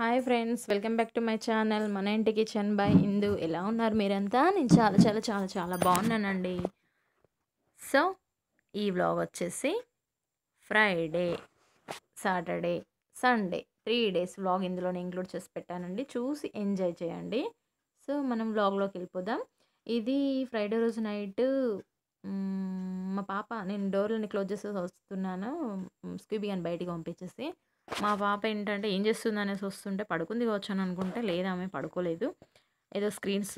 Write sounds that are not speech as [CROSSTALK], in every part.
hi friends welcome back to my channel మన ఇంటి kitchen by ఇందు ఎలా ఉన్నారు మీరంతా నేను చాలా చాలా చాలా చాలా బాగున్నానండి సో ఈ వ్లాగ్ వచ్చేసి Friday Saturday Sunday three days vlog ఇందులోనే ఇంక్లూడ్ చేసి పెట్టానండి చూసి ఎంజాయ్ చేయండి సో మనం వ్లాగ్లోకి వెళ్ళిపోదాం ఇది ఫ్రైడే రోజు నైట్ మా పాప నేను డోర్లని క్లోజ్ చేసేసి వస్తున్నాను స్క్యూబీ అని బయటికి పంపించేసి మా పాప ఏంటంటే ఏం చేస్తుంది అనేసి వస్తుంటే పడుకుంది కావచ్చు అని అనుకుంటే లేదా ఆమె పడుకోలేదు ఏదో స్క్రీన్స్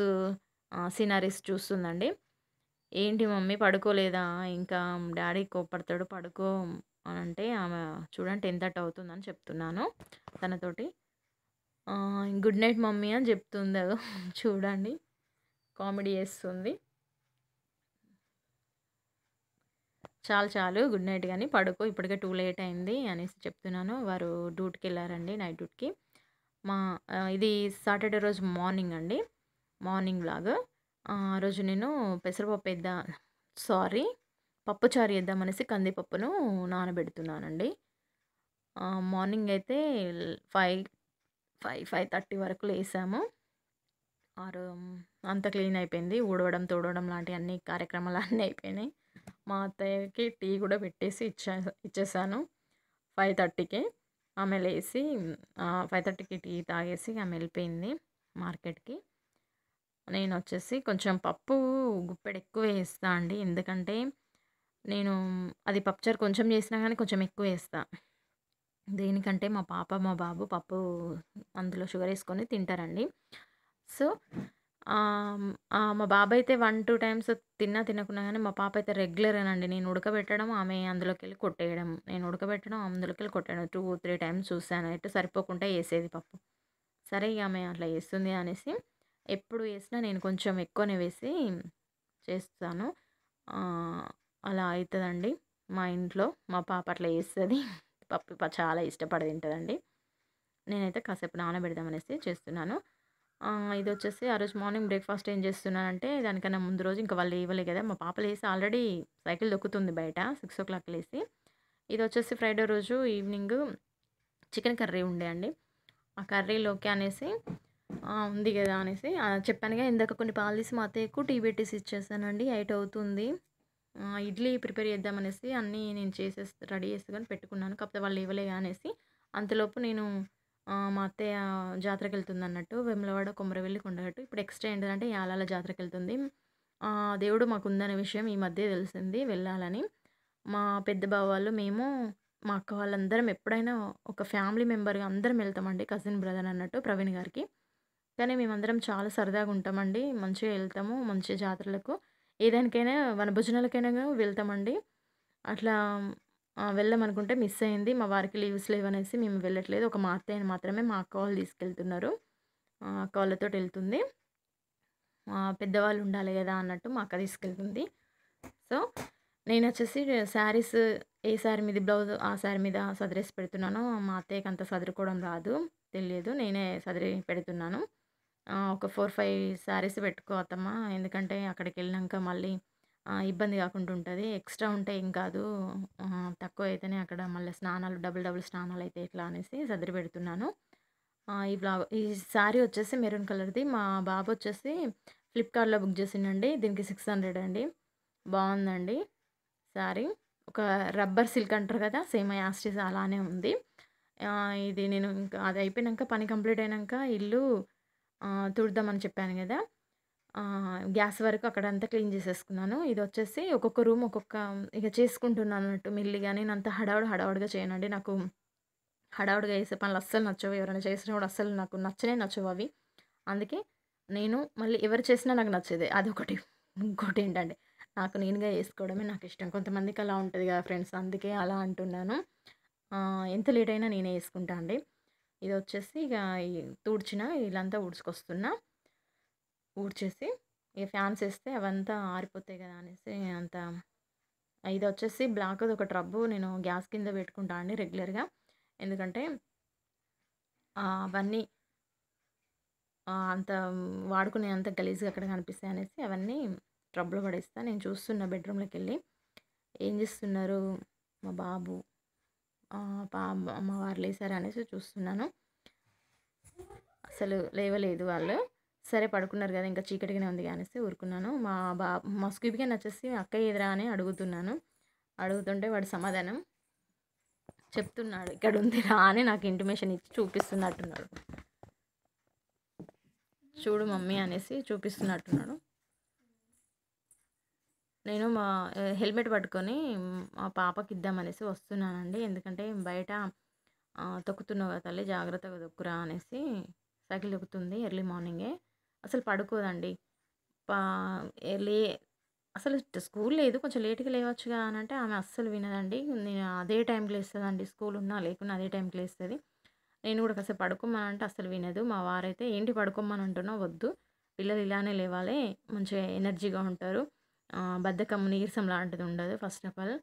సినారీస్ చూస్తుందండి ఏంటి మమ్మీ పడుకోలేదా ఇంకా డాడీ కోపడతాడు పడుకో అని అంటే ఆమె చూడండి ఎంత థర్టీ అవుతుందని చెప్తున్నాను తనతోటి గుడ్ నైట్ మమ్మీ అని చెప్తుంది చూడండి కామెడీ చేస్తుంది చాలు చాలు గుడ్ నైట్ కానీ పడుకో ఇప్పటికే టూ లేట్ అయింది అనేసి చెప్తున్నాను వారు డ్యూటీకి వెళ్ళారండి నైట్ డ్యూట్కి మా ఇది సాటర్డే రోజు మార్నింగ్ అండి మార్నింగ్ లాగా ఆ రోజు నేను పెసరపప్పు వేద్దా సారీ పప్పుచారు వేద్దామనేసి కందిపప్పును నానబెడుతున్నానండి మార్నింగ్ అయితే ఫైవ్ ఫైవ్ ఫైవ్ థర్టీ వరకు లేసాము ఆరు అంత క్లీన్ అయిపోయింది ఊడవడం తోడవడం లాంటి అన్ని కార్యక్రమాలు అన్నీ అయిపోయినాయి మా అత్తయ్యకి టీ కూడా పెట్టేసి ఇచ్చా ఇచ్చేసాను ఫైవ్ థర్టీకి ఆమె లేసి ఫైవ్ థర్టీకి టీ తాగేసి ఆమె వెళ్ళిపోయింది మార్కెట్కి నేను వచ్చేసి కొంచెం పప్పు గుప్పెడు ఎక్కువ వేస్తా అండి ఎందుకంటే నేను అది పప్పుచారు కొంచెం చేసినా కానీ కొంచెం ఎక్కువ వేస్తా దేనికంటే మా పాప మా బాబు పప్పు అందులో షుగర్ వేసుకొని తింటారండి సో మా బాబు అయితే వన్ టూ టైమ్స్ తిన్నా తినకున్నా కానీ మా పాప అయితే రెగ్యులర్ అండి నేను ఉడకబెట్టడం ఆమె అందులోకి వెళ్ళి కొట్టేయడం నేను ఉడకబెట్టడం అందులోకి వెళ్ళి కొట్టేయడం టూ త్రీ టైమ్స్ చూసాను అయితే సరిపోకుండా వేసేది పప్పు సరే ఆమె అట్లా వేస్తుంది అనేసి ఎప్పుడు వేసినా నేను కొంచెం ఎక్కువనే వేసి చేస్తాను అలా అవుతుందండి మా ఇంట్లో మా పాప అట్లా వేస్తుంది పప్పు చాలా ఇష్టపడి తింటుందండి నేనైతే కాసేపు నానబెడదామనేసి చేస్తున్నాను ఇది వచ్చేసి ఆ రోజు మార్నింగ్ బ్రేక్ఫాస్ట్ ఏం చేస్తున్నానంటే దానికన్నా ముందు రోజు ఇంకా వాళ్ళు ఇవ్వలే కదా మా పాప లేసి ఆల్రెడీ సైకిల్ దొక్కుతుంది బయట సిక్స్ ఓ క్లాక్ లేసి ఇది వచ్చేసి ఫ్రైడే రోజు ఈవినింగ్ చికెన్ కర్రీ ఉండే అండి ఆ కర్రీలోకి అనేసి ఉంది కదా అనేసి చెప్పానుగా ఇందాక కొన్ని పాలు తీసి మా అత్తయ్యకు టీ పెట్టేసి ఇచ్చేసానండి ఎయిట్ అవుతుంది ఇడ్లీ ప్రిపేర్ చేద్దామనేసి అన్నీ నేను చేసేసి రెడీ చేసుకొని పెట్టుకున్నాను కాకపోతే వాళ్ళు ఇవ్వలే అనేసి అంతలోపు నేను మా అత్తయ్య జాతరకి వెళ్తుంది అన్నట్టు వెమ్లవాడ కొమరవెల్లి కొండగట్టు ఇప్పుడు ఎక్స్ట్రా ఏంటంటే యాలాల జాతరకి వెళ్తుంది దేవుడు మాకు ఉందనే విషయం ఈ మధ్య తెలిసింది వెళ్ళాలని మా పెద్ద బావ వాళ్ళు మేము మా అక్క వాళ్ళందరం ఎప్పుడైనా ఒక ఫ్యామిలీ మెంబర్గా అందరం వెళ్తామండి కజిన్ బ్రదర్ అన్నట్టు ప్రవీణ్ గారికి కానీ మేమందరం చాలా సరదాగా ఉంటామండి మంచిగా వెళ్తాము మంచి జాతరలకు ఏదానికైనా వనభోజనాలకైనా వెళ్తామండి అట్లా వెళ్ళమనుకుంటే మిస్ అయింది మా వారికి లీవ్స్ లేవనేసి మేము వెళ్ళట్లేదు ఒక మా అత్తయ్యని మాత్రమే మా అక్క వాళ్ళు తీసుకెళ్తున్నారు అక్క వాళ్ళతో వెళ్తుంది పెద్దవాళ్ళు ఉండాలి కదా అన్నట్టు మా అక్క తీసుకెళ్తుంది సో నేను వచ్చేసి శారీస్ ఏ శారీ మీద బ్లౌజ్ ఆ శారీ మీద సదిరేసి పెడుతున్నాను మా అత్తయ్యకి అంత సదురుకోవడం రాదు తెలియదు నేనే సదిరి పెడుతున్నాను ఒక ఫోర్ ఫైవ్ శారీస్ పెట్టుకో అత్తమ్మ ఎందుకంటే అక్కడికి వెళ్ళినాక మళ్ళీ ఇబ్బంది కాకుండా ఉంటుంది ఎక్స్ట్రా ఉంటే ఏం కాదు తక్కువ అయితేనే అక్కడ మళ్ళీ స్నానాలు డబుల్ డబుల్ స్నానాలు అయితే ఇట్లా అనేసి సర్ది పెడుతున్నాను ఈ బ్లాగ్ ఈ శారీ వచ్చేసి మెరూన్ కలర్ది మా బాబు వచ్చేసి ఫ్లిప్కార్ట్లో బుక్ చేసిండండి దీనికి సిక్స్ హండ్రెడ్ అండి బాగుందండి శారీ ఒక రబ్బర్ సిల్క్ అంటారు కదా సేమ్ యాస్టిస్ అలానే ఉంది ఇది నేను ఇంకా అది అయిపోయినాక పని కంప్లీట్ అయినాక ఇల్లు తుడుదామని చెప్పాను కదా గ్యాస్ వరకు అక్కడంతా క్లీన్ చేసేసుకున్నాను ఇది వచ్చేసి ఒక్కొక్క రూమ్ ఒక్కొక్క ఇక చేసుకుంటున్నాను అన్నట్టు మెల్లిగా నేను అంత హడావుడు హడావుడిగా చేయనండి నాకు హడావుడిగా చేసే పనులు అస్సలు నచ్చవు ఎవరైనా చేసిన కూడా అస్సలు నాకు నచ్చనే నచ్చవు అవి అందుకే నేను మళ్ళీ ఎవరు చేసినా నాకు నచ్చేది ఒకటి ఇంకోటి ఏంటంటే నాకు నేనుగా చేసుకోవడమే నాకు ఇష్టం కొంతమందికి అలా ఉంటుంది కదా ఫ్రెండ్స్ అందుకే అలా అంటున్నాను ఎంత లేట్ అయినా నేనే వేసుకుంటా అండి ఇది వచ్చేసి ఇక తుడిచిన ఇలాంతా ఉడుచుకొస్తున్నా ఊడ్చేసి ఇక ఫ్యాన్స్ వేస్తే అవంతా ఆరిపోతాయి కదా అనేసి అంత ఇది వచ్చేసి బ్లాక్ ఒక ట్రబ్బు నేను గ్యాస్ కింద పెట్టుకుంటా అండి రెగ్యులర్గా ఎందుకంటే అవన్నీ అంత వాడుకునే అంత గలీజ్గా అక్కడ కనిపిస్తాయి అనేసి అవన్నీ ట్రబ్లో పడేస్తా నేను చూస్తున్నా బెడ్రూమ్లోకి వెళ్ళి ఏం చేస్తున్నారు మా బాబు అమ్మవారు లేసారు అనేసి చూస్తున్నాను అసలు లేవలేదు వాళ్ళు సరే పడుకున్నారు కదా ఇంకా చీకటిగానే ఉంది కానీ ఊరుకున్నాను మా బా మా స్కూబీగా వచ్చేసి అక్క ఎదురా అని అడుగుతున్నాను అడుగుతుంటే వాడు సమాధానం చెప్తున్నాడు ఇక్కడ ఉంది రా అని నాకు ఇంటిమేషన్ ఇచ్చి చూపిస్తున్నట్టున్నాడు చూడు మమ్మీ అనేసి చూపిస్తున్నట్టున్నాడు నేను మా హెల్మెట్ పట్టుకొని మా పాపకి ఇద్దామనేసి వస్తున్నానండి ఎందుకంటే బయట తొక్కుతున్నావు కదా తల్లి జాగ్రత్తగా తొక్కురా అనేసి సైకిల్ తొక్కుతుంది ఎర్లీ మార్నింగే అసలు పడుకోదండి లే అసలు స్కూల్ లేదు కొంచెం లేట్గా కదా అని అంటే ఆమె అస్సలు వినదండి నేను అదే టైంకి లేస్తుందండి స్కూల్ ఉన్నా లేకున్నా అదే టైంకి లేస్తుంది నేను కూడా కాసేపు పడుకోమని అంటే అసలు వినదు మా వారైతే ఏంటి పడుకోమని అంటున్నా వద్దు పిల్లలు ఇలానే లేవాలి మంచిగా ఎనర్జీగా ఉంటారు బద్ధకం నీరసం లాంటిది ఉండదు ఫస్ట్ ఆఫ్ ఆల్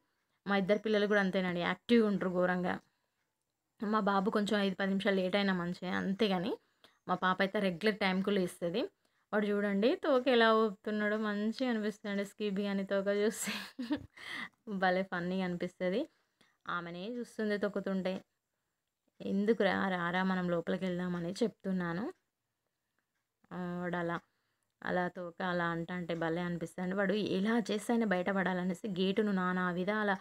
మా ఇద్దరు పిల్లలు కూడా అంతేనండి యాక్టివ్గా ఉంటారు ఘోరంగా మా బాబు కొంచెం ఐదు పది నిమిషాలు లేట్ అయినా మంచిగా అంతేగాని మా పాప అయితే రెగ్యులర్ టైంకు లేస్తుంది వాడు చూడండి తోక ఎలా ఊపుతున్నాడో మంచిగా అనిపిస్తుంది స్కీ అని తోక చూస్తే భలే ఫన్నీగా అనిపిస్తుంది ఆమెనే చూస్తుంది తొక్కుతుంటే ఎందుకు రా రారా మనం లోపలికి వెళ్దామని చెప్తున్నాను వాడు అలా అలా తోక అలా అంట అంటే భలే అనిపిస్తుంది వాడు ఎలా చేస్తేనే బయటపడాలనేసి గేటును నానా విధాల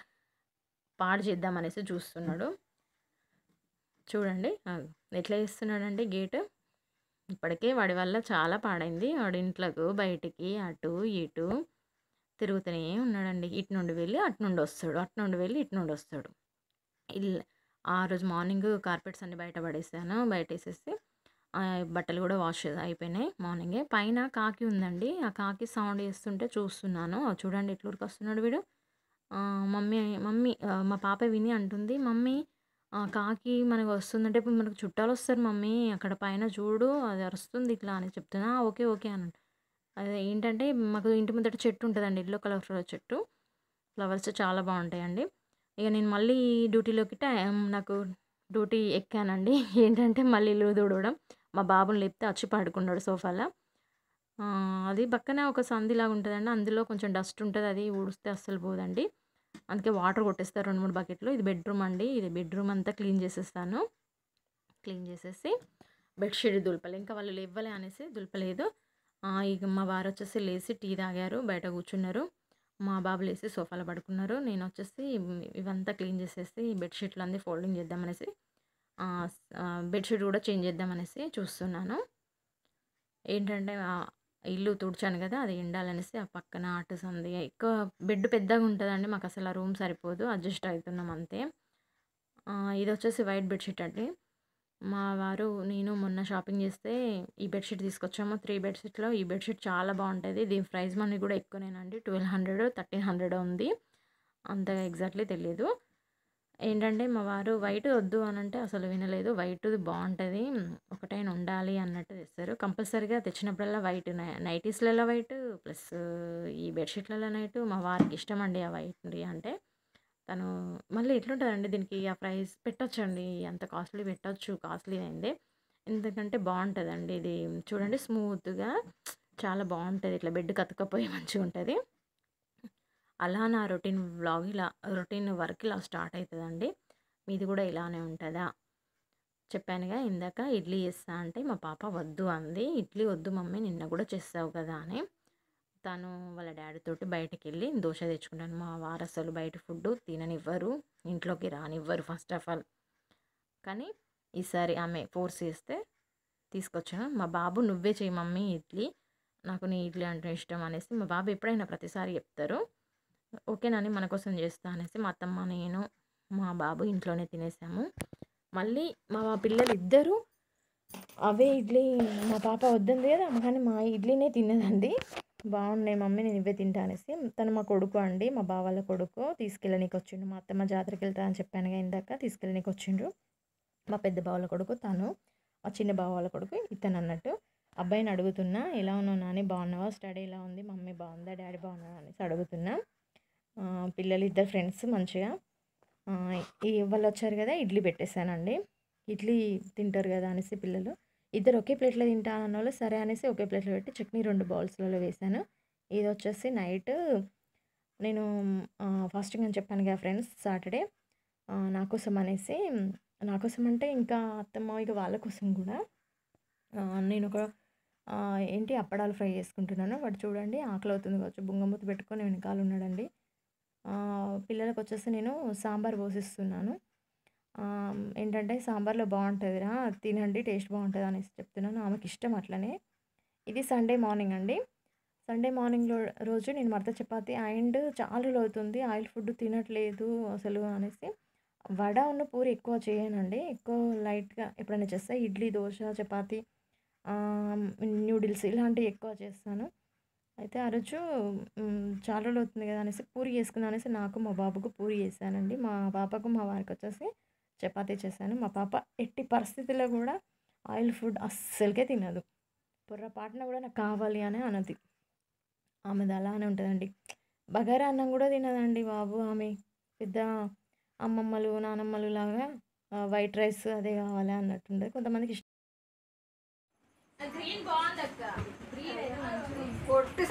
పాడు చేద్దామనేసి చూస్తున్నాడు చూడండి ఎట్లా చేస్తున్నాడండి గేటు ఇప్పటికే వాడి వల్ల చాలా పాడైంది వాడి ఇంట్లోకి బయటికి అటు ఇటు తిరుగుతూనే ఉన్నాడండి ఇటు నుండి వెళ్ళి అటు నుండి వస్తాడు అటు నుండి వెళ్ళి ఇటు నుండి వస్తాడు ఇల్లు ఆ రోజు మార్నింగ్ కార్పెట్స్ అన్ని బయట పడేసాను బయట వేసేసి బట్టలు కూడా వాష్ అయిపోయినాయి మార్నింగే పైన కాకి ఉందండి ఆ కాకి సౌండ్ చేస్తుంటే చూస్తున్నాను చూడండి ఎట్లూరికి వస్తున్నాడు వీడు మమ్మీ మమ్మీ మా పాప విని అంటుంది మమ్మీ కాకి మనకు వస్తుందంటే ఇప్పుడు మనకు చుట్టాలు వస్తారు మమ్మీ అక్కడ పైన చూడు అది అరుస్తుంది ఇట్లా అని చెప్తున్నా ఓకే ఓకే అని అదే ఏంటంటే మాకు ఇంటి ముందట చెట్టు ఉంటుందండి ఎల్లో కలర్ చెట్టు ఫ్లవర్స్ చాలా బాగుంటాయండి ఇక నేను మళ్ళీ డ్యూటీలోకి టైం నాకు డ్యూటీ ఎక్కానండి [LAUGHS] ఏంటంటే మళ్ళీ ఇల్లు దూడవడం మా బాబుని లేపితే వచ్చి పడుకున్నాడు సోఫాలో అది పక్కనే ఒక సందిలాగా ఉంటుందండి అందులో కొంచెం డస్ట్ ఉంటుంది అది ఊడిస్తే అస్సలు పోదండి అందుకే వాటర్ కొట్టేస్తారు రెండు మూడు బకెట్లు ఇది బెడ్రూమ్ అండి ఇది బెడ్రూమ్ అంతా క్లీన్ చేసేస్తాను క్లీన్ చేసేసి బెడ్షీట్ దులపలే ఇంకా వాళ్ళు ఇవ్వలే అనేసి దులపలేదు ఇక మా వారు వచ్చేసి లేచి టీ తాగారు బయట కూర్చున్నారు మా బాబు లేసి సోఫాలో పడుకున్నారు నేను వచ్చేసి ఇవంతా క్లీన్ చేసేసి బెడ్షీట్లు అన్నీ ఫోల్డింగ్ చేద్దామనేసి బెడ్షీట్ కూడా చేంజ్ చేద్దామనేసి చూస్తున్నాను ఏంటంటే ఇల్లు తుడిచాను కదా అది ఎండాలనేసి ఆ పక్కన ఆటోస్ ఉంది ఎక్కువ బెడ్ పెద్దగా ఉంటుందండి మాకు అసలు ఆ రూమ్ సరిపోదు అడ్జస్ట్ అవుతున్నాం అంతే ఇది వచ్చేసి వైట్ బెడ్షీట్ అండి మా వారు నేను మొన్న షాపింగ్ చేస్తే ఈ బెడ్షీట్ తీసుకొచ్చాము త్రీ బెడ్షీట్లో ఈ బెడ్షీట్ చాలా బాగుంటుంది దీని ప్రైస్ మనీ కూడా ఎక్కువనేనండి ట్వెల్వ్ హండ్రెడ్ థర్టీన్ హండ్రెడ్ ఉంది అంతగా ఎగ్జాక్ట్లీ తెలియదు ఏంటంటే మా వారు వైట్ వద్దు అని అంటే అసలు వినలేదు వైట్ది బాగుంటుంది ఒకటైనా ఉండాలి అన్నట్టు తెస్తారు కంపల్సరీగా తెచ్చినప్పుడల్లా వైట్ నైటీస్లలో వైట్ ప్లస్ ఈ బెడ్షీట్లలో నైట్ మా వారికి ఇష్టం అండి ఆ వైట్ అంటే తను మళ్ళీ ఎట్లుంటుందండి దీనికి ఆ ప్రైస్ పెట్టచ్చండి అంత కాస్ట్లీ పెట్టచ్చు కాస్ట్లీ అయింది ఎందుకంటే బాగుంటుందండి ఇది చూడండి స్మూత్గా చాలా బాగుంటుంది ఇట్లా బెడ్ కతకపోయి మంచిగా ఉంటుంది అలా నా రొటీన్ వ్లాగ్ ఇలా రొటీన్ వర్క్ ఇలా స్టార్ట్ అవుతుందండి మీది కూడా ఇలానే ఉంటుందా చెప్పానుగా ఇందాక ఇడ్లీ చేస్తా అంటే మా పాప వద్దు అంది ఇడ్లీ వద్దు మమ్మీ నిన్న కూడా చేస్తావు కదా అని తను వాళ్ళ డాడీతోటి బయటకు వెళ్ళి దోశ తెచ్చుకుంటాను మా వారసలు బయట ఫుడ్ తిననివ్వరు ఇంట్లోకి రానివ్వరు ఫస్ట్ ఆఫ్ ఆల్ కానీ ఈసారి ఆమె ఫోర్స్ చేస్తే తీసుకొచ్చాను మా బాబు నువ్వే చేయి మమ్మీ ఇడ్లీ నాకు నీ ఇడ్లీ అంటే ఇష్టం అనేసి మా బాబు ఎప్పుడైనా ప్రతిసారి చెప్తారు ఓకేనని మన కోసం చేస్తా అనేసి మా అత్తమ్మ నేను మా బాబు ఇంట్లోనే తినేసాము మళ్ళీ మా పిల్లలు ఇద్దరు అవే ఇడ్లీ మా పాప వద్దంది కదా కానీ మా ఇడ్లీనే తిన్నదండి బాగున్నాయి మమ్మీ నేను ఇవే తింటా అనేసి తను మా కొడుకు అండి మా బావాల కొడుకు తీసుకెళ్ళనీకి వచ్చిండు మా అత్తమ్మ జాతరకి వెళ్తా అని చెప్పాను ఇందాక తీసుకెళ్ళనీకి వచ్చిండ్రు మా పెద్ద బావల కొడుకు తను మా చిన్న వాళ్ళ కొడుకు ఇతను అన్నట్టు అబ్బాయిని అడుగుతున్నా ఎలా ఉన్నావు నాని బాగున్నావా స్టడీ ఎలా ఉంది మమ్మీ బాగుందా డాడీ బాగున్నావా అనేసి అడుగుతున్నా పిల్లలు ఇద్దరు ఫ్రెండ్స్ మంచిగా వాళ్ళు వచ్చారు కదా ఇడ్లీ పెట్టేశానండి ఇడ్లీ తింటారు కదా అనేసి పిల్లలు ఇద్దరు ఒకే ప్లేట్లో తింటా అన్న వాళ్ళు సరే అనేసి ఒకే ప్లేట్లో పెట్టి చట్నీ రెండు బౌల్స్లలో వేశాను ఇది వచ్చేసి నైట్ నేను ఫాస్టింగ్ అని చెప్పాను కదా ఫ్రెండ్స్ సాటర్డే నా కోసం అనేసి నా కోసం అంటే ఇంకా అత్తమ్మ ఇక వాళ్ళ కోసం కూడా నేను ఒక ఏంటి అప్పడాలు ఫ్రై చేసుకుంటున్నాను వాటి చూడండి ఆకలి అవుతుంది కావచ్చు బుంగమూత పెట్టుకొని వెనకాల ఉన్నాడండి పిల్లలకు వచ్చేసి నేను సాంబార్ పోసిస్తున్నాను ఏంటంటే సాంబార్లో బాగుంటుందిరా తినండి టేస్ట్ బాగుంటుంది అనేసి చెప్తున్నాను ఆమెకి ఇష్టం అట్లనే ఇది సండే మార్నింగ్ అండి సండే మార్నింగ్ రోజు నేను మడత చపాతి అండ్ చాలా అవుతుంది ఆయిల్ ఫుడ్ తినట్లేదు అసలు అనేసి వడ ఉన్న పూరి ఎక్కువ చేయనండి ఎక్కువ లైట్గా ఎప్పుడైనా చేస్తా ఇడ్లీ దోశ చపాతి న్యూడిల్స్ ఇలాంటివి ఎక్కువ చేస్తాను అయితే ఆ రోజు చాలా రోజులు అవుతుంది కదా అనేసి పూరి చేసుకుందాం అనేసి నాకు మా బాబుకు పూరి చేశానండి మా పాపకు మా వారికి వచ్చేసి చపాతి చేశాను మా పాప ఎట్టి పరిస్థితుల్లో కూడా ఆయిల్ ఫుడ్ అస్సలకే తినదు పొర్రపాటున కూడా నాకు కావాలి అని అన్నది ఆమెది అలానే ఉంటుందండి బగారా అన్నం కూడా తినదండి బాబు ఆమె పెద్ద అమ్మమ్మలు నానమ్మలు లాగా వైట్ రైస్ అదే కావాలి అన్నట్టుండదు కొంతమందికి ఇష్టం గ్రీన్ బాగుంది అక్క కొట్టి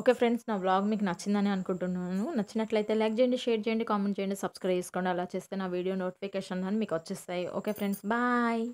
ఓకే ఫ్రెండ్స్ నా బ్లాగ్ మీకు నచ్చిందని అనుకుంటున్నాను నచ్చినట్లయితే లైక్ చేయండి షేర్ చేయండి కామెంట్ చేయండి సబ్స్క్రైబ్ చేసుకోండి అలా చేస్తే నా వీడియో నోటిఫికేషన్ అని మీకు వచ్చేస్తాయి ఓకే ఫ్రెండ్స్ బాయ్